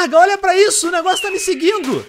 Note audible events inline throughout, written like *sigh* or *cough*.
carga, olha para isso, o negócio tá me seguindo.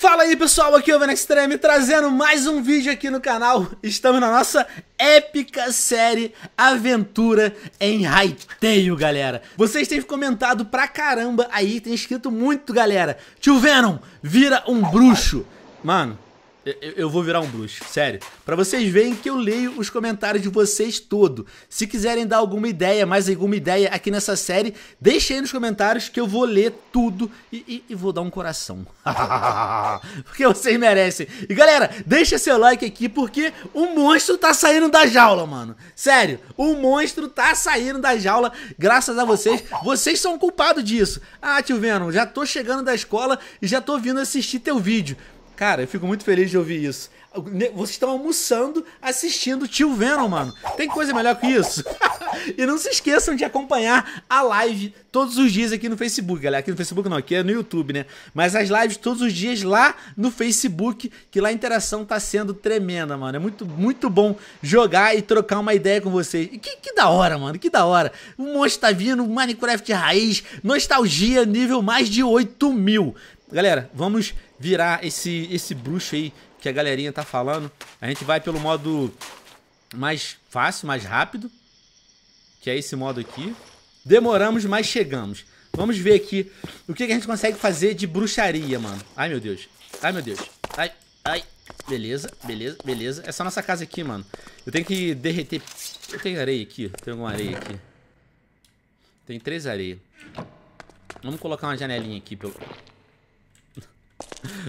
Fala aí pessoal, aqui é o Van Extreme trazendo mais um vídeo aqui no canal. Estamos na nossa épica série Aventura em Raiteio, galera. Vocês têm comentado pra caramba aí, tem escrito muito, galera. Tio Venom, vira um bruxo. Mano, eu, vou virar um bruxo, sério. Para vocês verem que eu leio os comentários de vocês todo. Se quiserem dar alguma ideia, mais alguma ideia aqui nessa série, deixem aí nos comentários que eu vou ler tudo e, e, e vou dar um coração. *laughs* porque vocês merecem. E galera, deixa seu like aqui porque o monstro tá saindo da jaula, mano. Sério, o monstro tá saindo da jaula graças a vocês. Vocês são culpados disso. Ah, tio Venom, já tô chegando da escola e já tô vindo assistir teu vídeo. Cara, eu fico muito feliz de ouvir isso. Vocês estão almoçando assistindo Tio Venom, mano. Tem coisa melhor que isso? *laughs* e não se esqueçam de acompanhar a live todos os dias aqui no Facebook, galera. Aqui no Facebook não, aqui é no YouTube, né? Mas as lives todos os dias lá no Facebook, que lá a interação tá sendo tremenda, mano. É muito, muito bom jogar e trocar uma ideia com vocês. E que, que da hora, mano, que da hora. O monstro tá vindo, Minecraft raiz, nostalgia nível mais de 8 mil. Galera, vamos virar esse, esse bruxo aí que a galerinha tá falando. A gente vai pelo modo mais fácil, mais rápido, que é esse modo aqui. Demoramos, mas chegamos. Vamos ver aqui o que, que a gente consegue fazer de bruxaria, mano. Ai, meu Deus. Ai, meu Deus. Ai, ai. Beleza, beleza, beleza. Essa é nossa casa aqui, mano. Eu tenho que derreter... Eu tenho areia aqui. Tem alguma areia aqui. Tem três areias. Vamos colocar uma janelinha aqui. Pelo...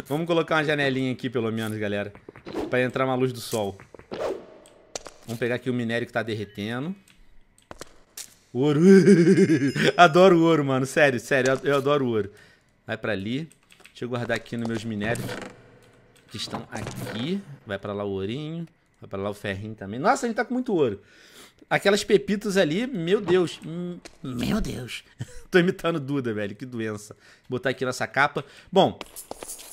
Vamos colocar uma janelinha aqui, pelo menos, galera. Pra entrar uma luz do sol. Vamos pegar aqui o minério que tá derretendo. Ouro. *laughs* adoro ouro, mano. Sério, sério. Eu adoro ouro. Vai pra ali. Deixa eu guardar aqui nos meus minérios. Que estão aqui. Vai pra lá o ourinho para lá o ferrinho também. Nossa, a gente tá com muito ouro. Aquelas pepitas ali, meu Deus. Meu Deus. *laughs* Tô imitando Duda, velho. Que doença. Vou botar aqui nessa capa. Bom,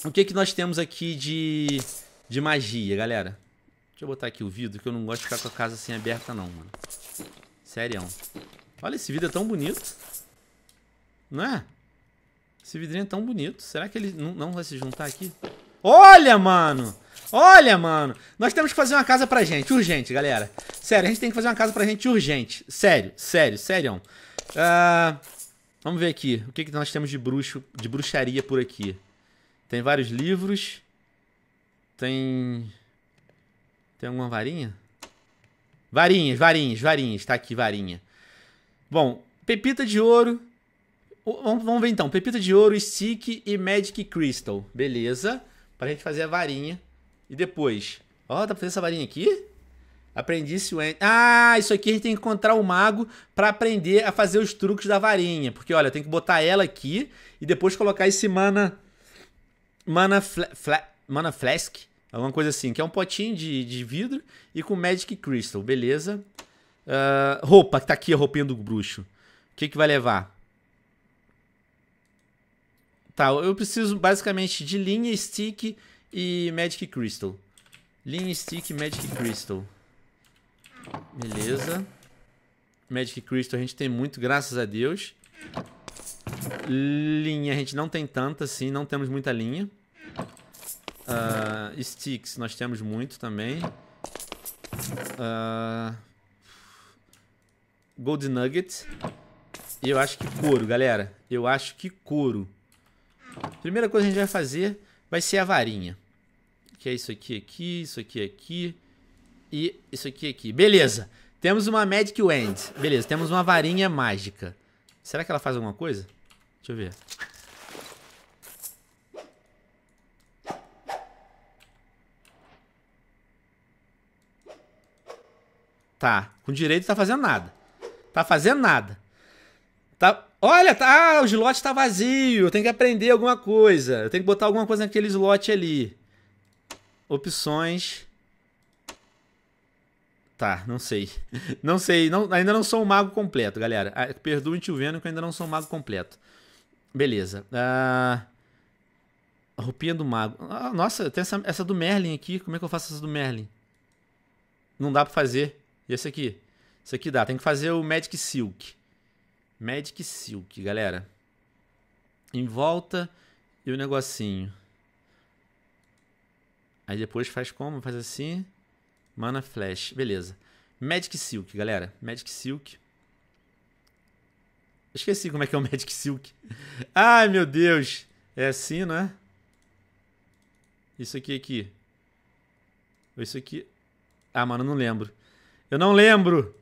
o que que nós temos aqui de, de magia, galera? Deixa eu botar aqui o vidro, que eu não gosto de ficar com a casa assim aberta não, mano. Sério. Olha, esse vidro é tão bonito. Não é? Esse vidrinho é tão bonito. Será que ele não, não vai se juntar aqui? Olha, mano! Olha, mano! Nós temos que fazer uma casa pra gente, urgente, galera. Sério, a gente tem que fazer uma casa pra gente urgente. Sério, sério, sério. Uh, ah, vamos ver aqui. O que, que nós temos de bruxo, de bruxaria por aqui? Tem vários livros. Tem... Tem alguma varinha? Varinhas, varinhas, varinhas. Tá aqui, varinha. Bom, pepita de ouro. Vamos ver então. Pepita de ouro, stick e magic crystal. Beleza para a gente fazer a varinha. E depois, ó, dá tá fazendo fazer essa varinha aqui? Aprendice o Ah, isso aqui a gente tem que encontrar o mago para aprender a fazer os truques da varinha. Porque, olha, eu tenho que botar ela aqui e depois colocar esse mana... Mana, mana Flask, alguma coisa assim, que é um potinho de, de vidro e com Magic Crystal, beleza? Uh, roupa, que tá aqui a roupinha do bruxo. O que, que vai levar? Tá, eu preciso basicamente de linha, stick e Magic Crystal. Linha, stick, Magic Crystal. Beleza. Magic Crystal a gente tem muito, graças a Deus. Linha a gente não tem tanta, assim, Não temos muita linha. Uh, sticks nós temos muito também. Uh, gold Nugget. E eu acho que couro, galera. Eu acho que couro. Primeira coisa que a gente vai fazer vai ser a varinha. Que é isso aqui, aqui, isso aqui, aqui e isso aqui, aqui. Beleza. Temos uma Magic Wand. Beleza, temos uma varinha mágica. Será que ela faz alguma coisa? Deixa eu ver. Tá, com direito tá fazendo nada. Tá fazendo nada. Tá Olha, tá, ah, o slot está vazio, eu tenho que aprender alguma coisa. Eu tenho que botar alguma coisa naquele slot ali. Opções. Tá, não sei. *laughs* Não sei, não, ainda não sou um mago completo, galera. Ah, perdoe tio Veno que eu ainda não sou um mago completo. Beleza. Ah, a roupinha do mago. Ah, nossa, tem essa, essa do Merlin aqui. Como é que eu faço essa do Merlin? Não dá pra fazer. E esse aqui? Esse aqui dá. Tem que fazer o Magic Silk. Magic Silk, galera. Em volta e o negocinho. Aí depois faz como? Faz assim. Mana Flash. Beleza. Magic Silk, galera. Magic Silk. Esqueci como é que é o *laughs* Magic Silk. Ai, meu Deus. É assim, não é? Isso aqui, aqui. Ou isso aqui. Ah, mano, não lembro. Eu não lembro.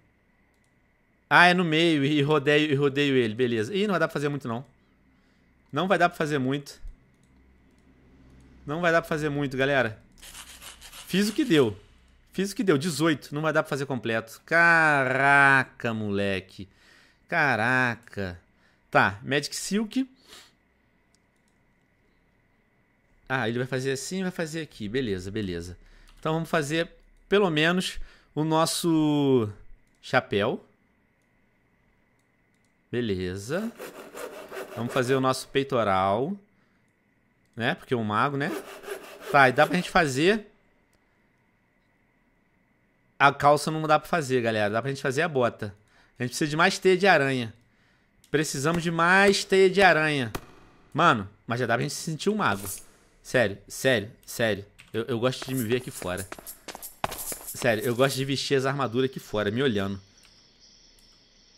Ah, é no meio e rodeio, e rodeio ele, beleza. Ih, não vai dar pra fazer muito, não. Não vai dar pra fazer muito. Não vai dar pra fazer muito, galera. Fiz o que deu. Fiz o que deu, 18. Não vai dar pra fazer completo. Caraca, moleque. Caraca. Tá, Magic Silk. Ah, ele vai fazer assim vai fazer aqui. Beleza, beleza. Então vamos fazer pelo menos o nosso chapéu. Beleza. Vamos fazer o nosso peitoral. Né? Porque o é mago, né? Tá, e dá pra gente fazer... A calça não dá pra fazer, galera. Dá pra gente fazer a bota. A gente precisa de mais teia de aranha. Precisamos de mais teia de aranha. Mano, mas já dá pra gente se sentir um mago. Sério, sério, sério. Eu, eu gosto de me ver aqui fora. Sério, eu gosto de vestir as armaduras aqui fora, me olhando.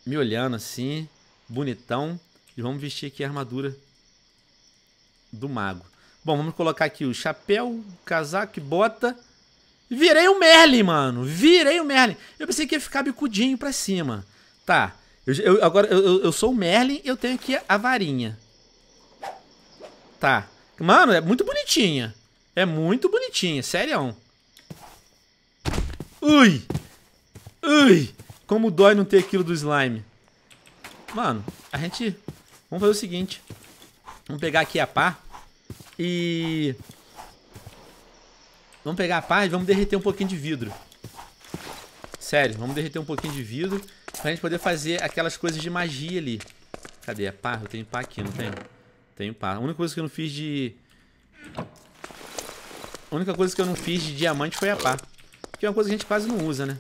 Me olhando assim bonitão. E vamos vestir aqui a armadura do mago. Bom, vamos colocar aqui o chapéu, casaco e bota. Virei o Merlin, mano. Virei o Merlin. Eu pensei que ia ficar bicudinho pra cima. Tá. Eu, eu agora eu, eu, sou o Merlin eu tenho aqui a varinha. Tá. Mano, é muito bonitinha. É muito bonitinha, sério. Ui! Ui! Como dói não ter aquilo do slime. Mano, a gente... Vamos fazer o seguinte. Vamos pegar aqui a pá. E... Vamos pegar a pá e vamos derreter um pouquinho de vidro. Sério, vamos derreter um pouquinho de vidro pra gente poder fazer aquelas coisas de magia ali. Cadê a pá? Eu tenho pá aqui, não tenho? Tenho pá. A única coisa que eu não fiz de... A única coisa que eu não fiz de diamante foi a pá. Que é uma coisa que a gente quase não usa, né?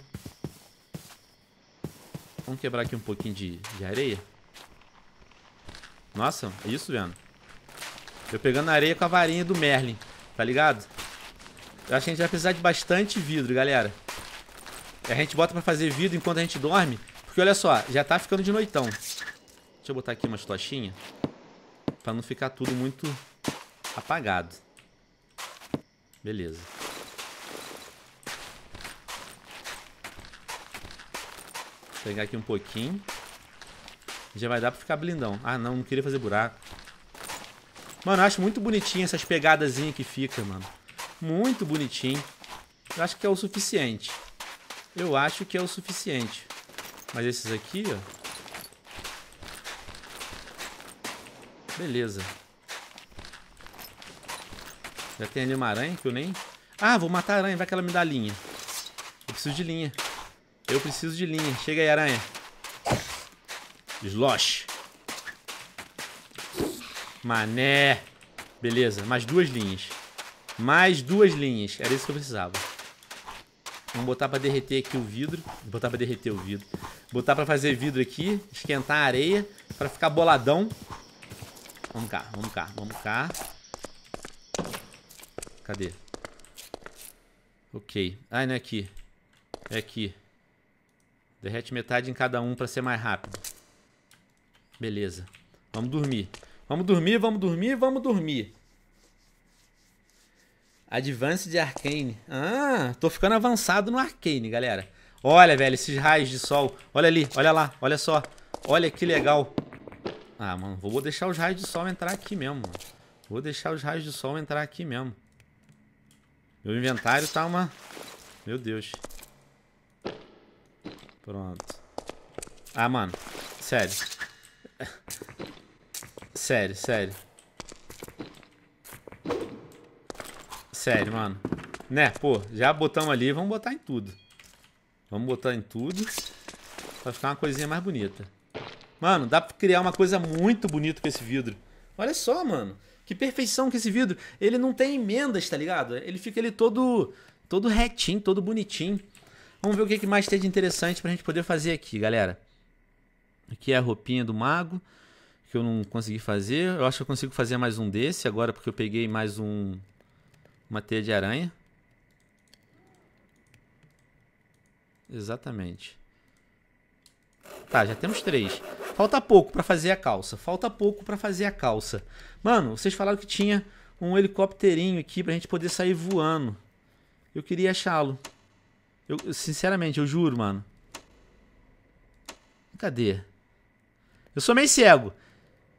Vamos quebrar aqui um pouquinho de, de areia. Nossa, é isso, vendo? Eu pegando areia com a varinha do Merlin, tá ligado? Eu acho que a gente vai precisar de bastante vidro, galera. A gente bota pra fazer vidro enquanto a gente dorme. Porque olha só, já tá ficando de noitão. Deixa eu botar aqui umas tochinhas. Pra não ficar tudo muito apagado. Beleza. Pegar aqui um pouquinho. Já vai dar pra ficar blindão. Ah, não, não queria fazer buraco. Mano, eu acho muito bonitinho essas pegadazinhas que fica, mano. Muito bonitinho. Eu acho que é o suficiente. Eu acho que é o suficiente. Mas esses aqui, ó. Beleza. Já tem ali uma aranha que eu nem... Ah, vou matar a aranha. Vai que ela me dá linha. Eu preciso de linha. Eu preciso de linha. Chega aí, aranha. Slosh. Mané. Beleza, mais duas linhas. Mais duas linhas. Era isso que eu precisava. Vamos botar pra derreter aqui o vidro. Botar pra derreter o vidro. Botar pra fazer vidro aqui. Esquentar a areia. Pra ficar boladão. Vamos cá, vamos cá, vamos cá. Cadê? Ok. Ah, não é aqui. É aqui. Derrete metade em cada um para ser mais rápido. Beleza. Vamos dormir. Vamos dormir, vamos dormir, vamos dormir. Advance de Arcane. Ah, tô ficando avançado no Arcane, galera. Olha, velho, esses raios de sol. Olha ali, olha lá, olha só. Olha que legal. Ah, mano, vou deixar os raios de sol entrar aqui mesmo. Mano. Vou deixar os raios de sol entrar aqui mesmo. Meu inventário tá uma... Meu Deus. Pronto. Ah, mano. Sério. Sério, sério. Sério, mano. Né, pô, já botamos ali, vamos botar em tudo. Vamos botar em tudo. Pra ficar uma coisinha mais bonita. Mano, dá pra criar uma coisa muito bonita com esse vidro. Olha só, mano. Que perfeição que esse vidro. Ele não tem emendas, tá ligado? Ele fica ele todo, todo retinho, todo bonitinho. Vamos ver o que mais tem de interessante pra gente poder fazer aqui, galera. Aqui é a roupinha do mago, que eu não consegui fazer. Eu acho que eu consigo fazer mais um desse agora, porque eu peguei mais um... Uma teia de aranha. Exatamente. Tá, já temos três. Falta pouco pra fazer a calça. Falta pouco pra fazer a calça. Mano, vocês falaram que tinha um helicópterinho aqui pra gente poder sair voando. Eu queria achá-lo. Eu, sinceramente, eu juro, mano. Cadê? Eu sou meio cego.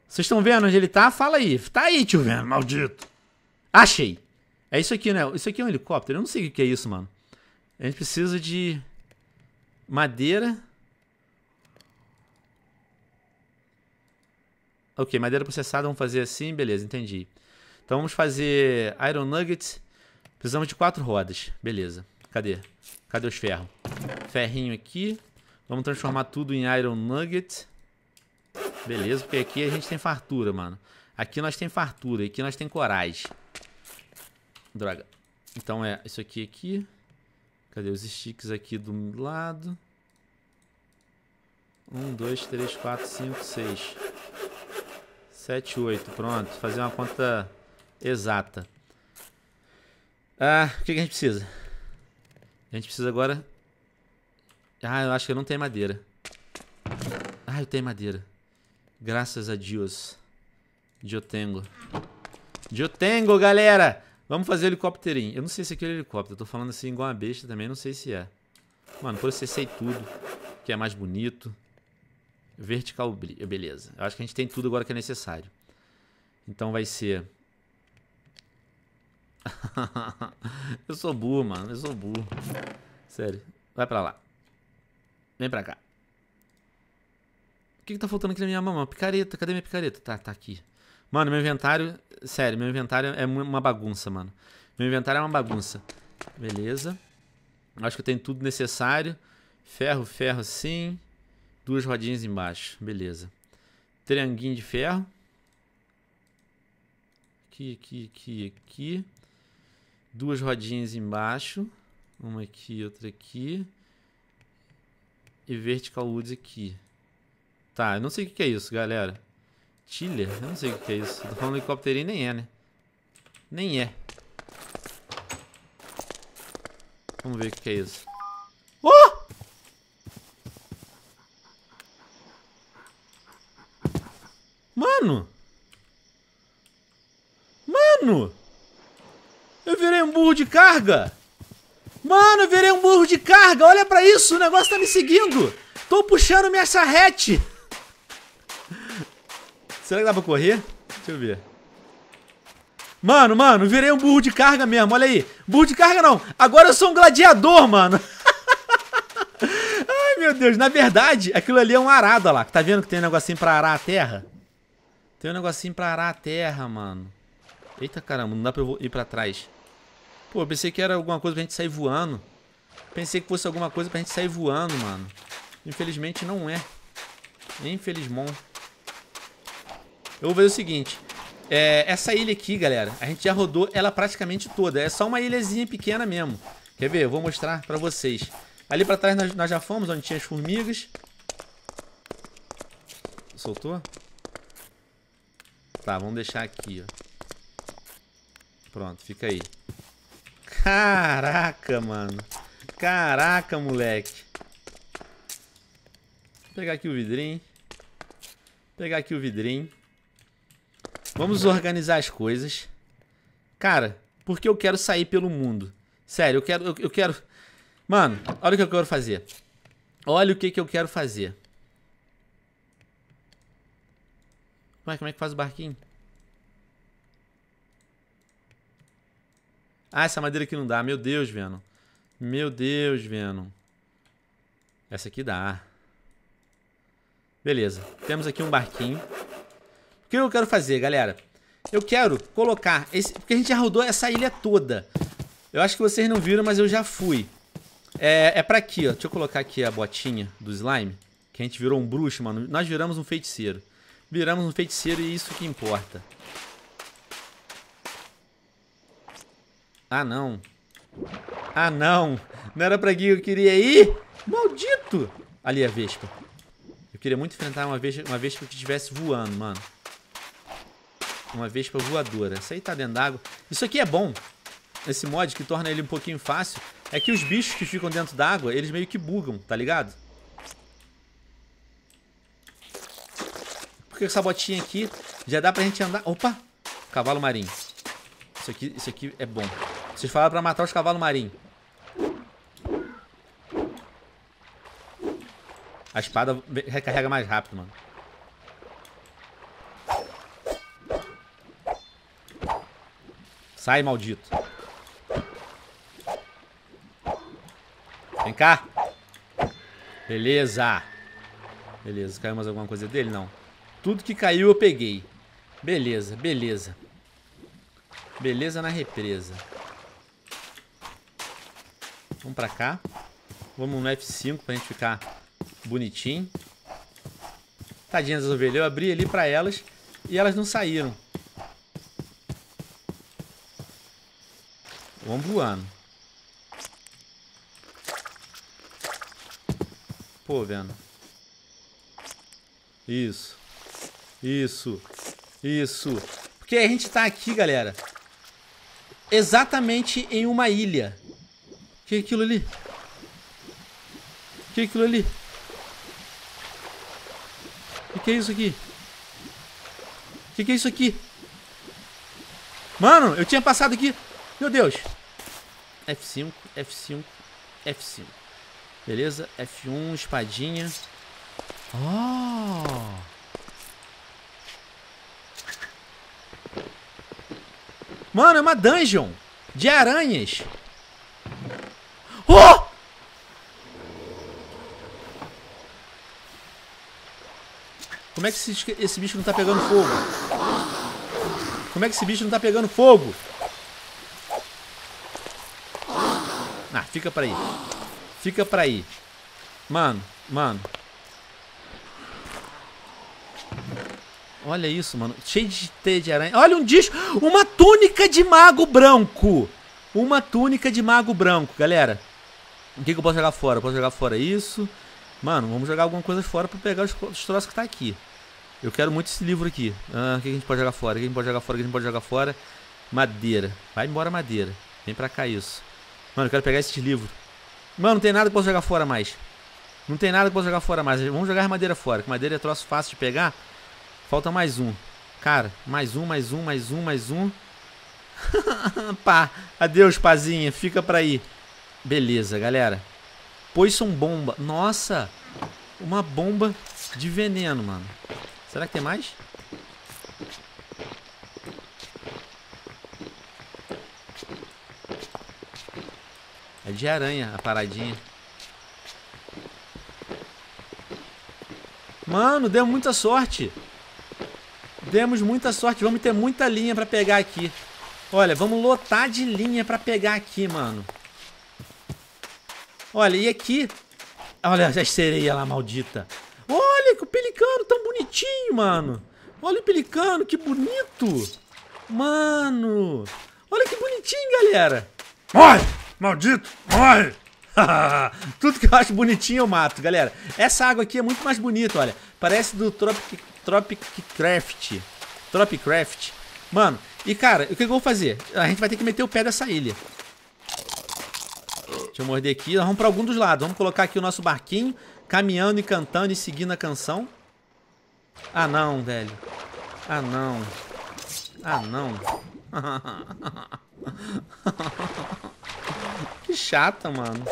Vocês estão vendo onde ele tá? Fala aí. Tá aí, tio vendo, maldito. Achei. É isso aqui, né? Isso aqui é um helicóptero. Eu não sei o que é isso, mano. A gente precisa de madeira. Ok, madeira processada, vamos fazer assim, beleza, entendi. Então vamos fazer Iron Nuggets. Precisamos de quatro rodas, beleza. Cadê? Cadê os ferros? Ferrinho aqui. Vamos transformar tudo em Iron Nugget. Beleza, porque aqui a gente tem fartura, mano. Aqui nós tem fartura, aqui nós tem corais. Droga. Então é isso aqui aqui. Cadê os sticks aqui do lado? Um, dois, três, quatro, cinco, seis. Sete, oito. Pronto. Fazer uma conta exata. Ah, o que, que a gente precisa? A gente precisa agora... Ah, eu acho que eu não tenho madeira. Ah, eu tenho madeira. Graças a Deus. Diotengo. Diotengo, galera! Vamos fazer o helicópterinho. Eu não sei se aquele é helicóptero. Eu tô falando assim igual uma besta também. Não sei se é. Mano, processei tudo. Que é mais bonito. Vertical, beleza. Eu acho que a gente tem tudo agora que é necessário. Então vai ser *laughs* eu sou burro, mano. Eu sou burro. Sério. Vai pra lá. Vem pra cá. O que, que tá faltando aqui na minha mão? Picareta. Cadê minha picareta? Tá, tá aqui. Mano, meu inventário... Sério, meu inventário é uma bagunça, mano. Meu inventário é uma bagunça. Beleza. Acho que eu tenho tudo necessário. Ferro, ferro sim. Duas rodinhas embaixo. Beleza. Trianguinho de ferro. Aqui, aqui, aqui, aqui duas rodinhas embaixo, uma aqui, outra aqui, e vertical woods aqui. Tá, eu não sei o que é isso, galera. Tiller? Eu não sei o que é isso. Tô falando helicóptero nem é, né? Nem é. Vamos ver o que é isso. Oh! Mano! carga. Mano, eu virei um burro de carga. Olha pra isso, o negócio tá me seguindo. Tô puxando minha charrete. Será que dá pra correr? Deixa eu ver. Mano, mano, virei um burro de carga mesmo, olha aí. Burro de carga não, agora eu sou um gladiador, mano. *laughs* Ai, meu Deus, na verdade, aquilo ali é um arado, lá. Tá vendo que tem um negocinho pra arar a terra? Tem um negocinho pra arar a terra, mano. Eita caramba, não dá pra eu ir pra trás. Pô, pensei que era alguma coisa pra gente sair voando. Pensei que fosse alguma coisa pra gente sair voando, mano. Infelizmente não é. Infelizmente. Eu vou fazer o seguinte. É, essa ilha aqui, galera, a gente já rodou ela praticamente toda. É só uma ilhazinha pequena mesmo. Quer ver? Eu vou mostrar pra vocês. Ali pra trás nós, nós já fomos, onde tinha as formigas. Soltou? Tá, vamos deixar aqui, ó. Pronto, fica aí. Caraca, mano. Caraca, moleque. Vou pegar aqui o vidrinho. Vou pegar aqui o vidrinho. Vamos organizar as coisas. Cara, porque eu quero sair pelo mundo. Sério, eu quero... Eu, eu quero... Mano, olha o que eu quero fazer. Olha o que, que eu quero fazer. Ué, como é que faz o barquinho? Ah, essa madeira aqui não dá. Meu Deus, Venom. Meu Deus, Venom. Essa aqui dá. Beleza. Temos aqui um barquinho. O que eu quero fazer, galera? Eu quero colocar... Esse... Porque a gente já rodou essa ilha toda. Eu acho que vocês não viram, mas eu já fui. É, é pra aqui, ó. Deixa eu colocar aqui a botinha do slime. Que a gente virou um bruxo, mano. Nós viramos um feiticeiro. Viramos um feiticeiro e isso que importa. Ah, não. Ah, não. Não era pra que eu queria ir. Maldito. Ali é a Vespa. Eu queria muito enfrentar uma Vespa, uma Vespa que estivesse voando, mano. Uma Vespa voadora. Isso aí tá dentro d'água. Isso aqui é bom. Esse mod que torna ele um pouquinho fácil é que os bichos que ficam dentro d'água, eles meio que bugam, tá ligado? Porque essa botinha aqui já dá pra gente andar... Opa! Cavalo marinho. Isso aqui, isso aqui é bom. Vocês falaram pra matar os cavalos marinhos. A espada recarrega mais rápido, mano. Sai, maldito. Vem cá. Beleza. Beleza, caiu mais alguma coisa dele? Não. Tudo que caiu eu peguei. Beleza, beleza. Beleza na represa vamos pra cá. Vamos no F5 pra gente ficar bonitinho. Tadinhas das ovelhas, eu abri ali pra elas e elas não saíram. Vamos voando. Pô, vendo. Isso. Isso. Isso. Porque a gente tá aqui, galera. Exatamente em uma ilha. Que é aquilo ali? Que é aquilo ali? Que que é isso aqui? Que que é isso aqui? Mano, eu tinha passado aqui. Meu Deus. F5, F5, F5. Beleza? F1, espadinha. Oh! Mano, é uma dungeon de aranhas. Como é que esse, esse bicho não tá pegando fogo? Como é que esse bicho não tá pegando fogo? Ah, fica pra aí. Fica pra aí. Mano, mano. Olha isso, mano. Cheio de teia de aranha. Olha um disco. Uma túnica de mago branco. Uma túnica de mago branco, galera. O que, que eu posso jogar fora? Eu posso jogar fora isso. Mano, vamos jogar alguma coisa fora pra pegar os, os troços que tá aqui. Eu quero muito esse livro aqui. Ah, o que a gente pode jogar fora? O que a gente pode jogar fora? O que a gente pode jogar fora? Madeira. Vai embora, madeira. Vem pra cá isso. Mano, eu quero pegar esses livros. Mano, não tem nada que eu jogar fora mais. Não tem nada que eu jogar fora mais. Vamos jogar madeira fora, que madeira é troço fácil de pegar. Falta mais um. Cara, mais um, mais um, mais um, mais um. *laughs* Pá. Adeus, pazinha. Fica pra aí. Beleza, galera. Poison bomba. Nossa. Uma bomba de veneno, mano. Será que tem mais? É de aranha a paradinha. Mano, deu muita sorte. Demos muita sorte. Vamos ter muita linha pra pegar aqui. Olha, vamos lotar de linha pra pegar aqui, mano. Olha, e aqui... Olha as sereias lá, maldita. Olha, que o pelicano tá bonitinho, mano. Olha o pelicano, que bonito. Mano. Olha que bonitinho, galera. Morre, maldito, morre. *laughs* Tudo que eu acho bonitinho eu mato, galera. Essa água aqui é muito mais bonita, olha. Parece do Tropic, Tropic Craft. Tropic Craft. Mano, e cara, o que eu vou fazer? A gente vai ter que meter o pé dessa ilha. Deixa eu morder aqui. vamos pra algum dos lados. Vamos colocar aqui o nosso barquinho, caminhando e cantando e seguindo a canção. Ah não, velho. Ah não. Ah não. *laughs* que chata, mano.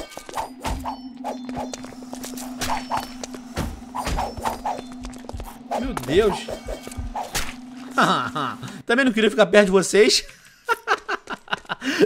Meu Deus. *laughs* Também não queria ficar perto de vocês.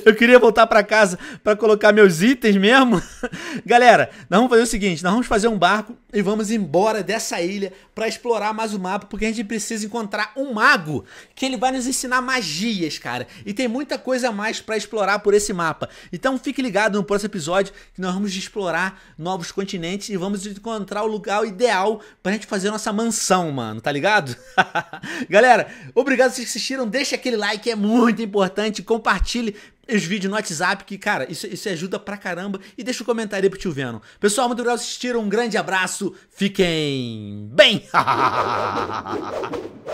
*laughs* Eu queria voltar para casa para colocar meus itens mesmo. *laughs* Galera, nós vamos fazer o seguinte, nós vamos fazer um barco e vamos embora dessa ilha para explorar mais o mapa, porque a gente precisa encontrar um mago que ele vai nos ensinar magias, cara. E tem muita coisa a mais para explorar por esse mapa. Então fique ligado no próximo episódio que nós vamos explorar novos continentes e vamos encontrar o lugar ideal pra gente fazer nossa mansão, mano, tá ligado? *laughs* Galera, obrigado vocês que assistiram, deixa aquele like, é muito importante, compartilhe os vídeos no WhatsApp, que, cara, isso, isso ajuda pra caramba. E deixa o um comentário aí pro tio Venom. Pessoal, muito obrigado por assistir. Um grande abraço. Fiquem bem! *laughs*